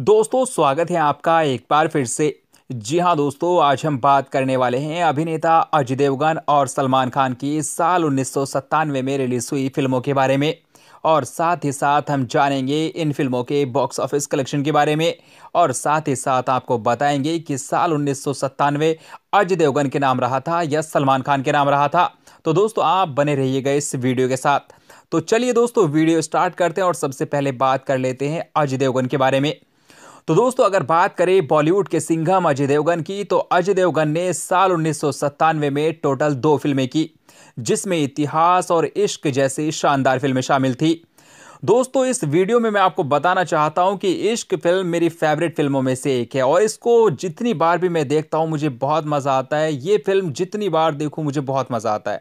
दोस्तों स्वागत है आपका एक बार फिर से जी हाँ दोस्तों आज हम बात करने वाले हैं अभिनेता अजय देवगन और सलमान खान की साल उन्नीस में रिलीज हुई फिल्मों के बारे में और साथ ही साथ हम जानेंगे इन फिल्मों के बॉक्स ऑफिस कलेक्शन के बारे में और साथ ही साथ आपको बताएंगे कि साल उन्नीस अजय देवगन के नाम रहा था या सलमान खान के नाम रहा था तो दोस्तों आप बने रहिएगा इस वीडियो के साथ तो चलिए दोस्तों वीडियो स्टार्ट करते हैं और सबसे पहले बात कर लेते हैं अजय देवगन के बारे में तो दोस्तों अगर बात करें बॉलीवुड के सिंघम अजय देवगन की तो अजय देवगन ने साल उन्नीस में टोटल दो फिल्में की जिसमें इतिहास और इश्क जैसी शानदार फिल्में शामिल थी दोस्तों इस वीडियो में मैं आपको बताना चाहता हूं कि इश्क फिल्म मेरी फेवरेट फिल्मों में से एक है और इसको जितनी बार भी मैं देखता हूं मुझे बहुत मज़ा आता है ये फिल्म जितनी बार देखूं मुझे बहुत मज़ा आता है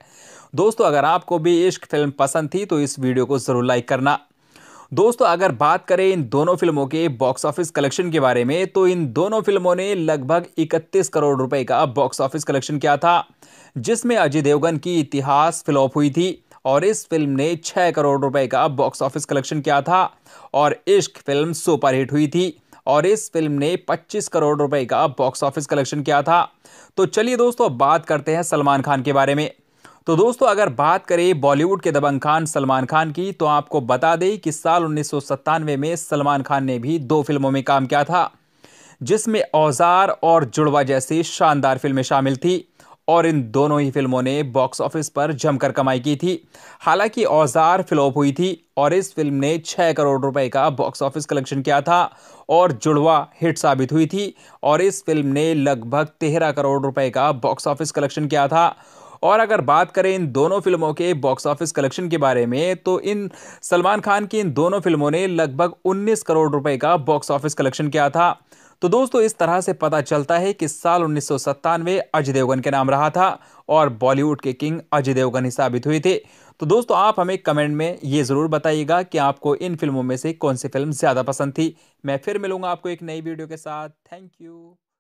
दोस्तों अगर आपको भी इश्क फिल्म पसंद थी तो इस वीडियो को ज़रूर लाइक करना दोस्तों अगर बात करें इन दोनों फिल्मों के बॉक्स ऑफिस कलेक्शन के बारे में तो इन दोनों फिल्मों ने लगभग 31 करोड़ रुपए का बॉक्स ऑफिस कलेक्शन किया था जिसमें अजय देवगन की इतिहास फ्लॉप हुई थी और इस फिल्म ने 6 करोड़ रुपए का बॉक्स ऑफिस कलेक्शन किया था और इश्क फिल्म सुपरहिट हुई थी और इस फिल्म ने 25 करोड़ रुपए का बॉक्स ऑफिस कलेक्शन किया था तो चलिए दोस्तों बात करते हैं सलमान खान के बारे में तो दोस्तों अगर बात करें बॉलीवुड के दबंग खान सलमान खान की तो आपको बता दें कि साल उन्नीस में सलमान खान ने भी दो फिल्मों में काम किया था जिसमें औजार और जुड़वा जैसी शानदार फिल्में शामिल थी और इन दोनों ही फिल्मों ने बॉक्स ऑफिस पर जमकर कमाई की थी हालांकि औजार फ्लॉप हुई थी और इस फिल्म ने 6 करोड़ रुपए का बॉक्स ऑफिस कलेक्शन किया था और जुड़वा हिट साबित हुई थी और इस फिल्म ने लगभग 13 करोड़ रुपए का बॉक्स ऑफिस कलेक्शन किया था और अगर बात करें इन दोनों फिल्मों के बॉक्स ऑफिस कलेक्शन के बारे में तो इन सलमान खान की इन दोनों फिल्मों ने लगभग 19 करोड़ रुपए का बॉक्स ऑफिस कलेक्शन किया था तो दोस्तों इस तरह से पता चलता है कि साल उन्नीस अजय देवगन के नाम रहा था और बॉलीवुड के किंग अजय देवगन ही साबित हुए थे तो दोस्तों आप हमें कमेंट में ये ज़रूर बताइएगा कि आपको इन फिल्मों में से कौन सी फिल्म ज़्यादा पसंद थी मैं फिर मिलूंगा आपको एक नई वीडियो के साथ थैंक यू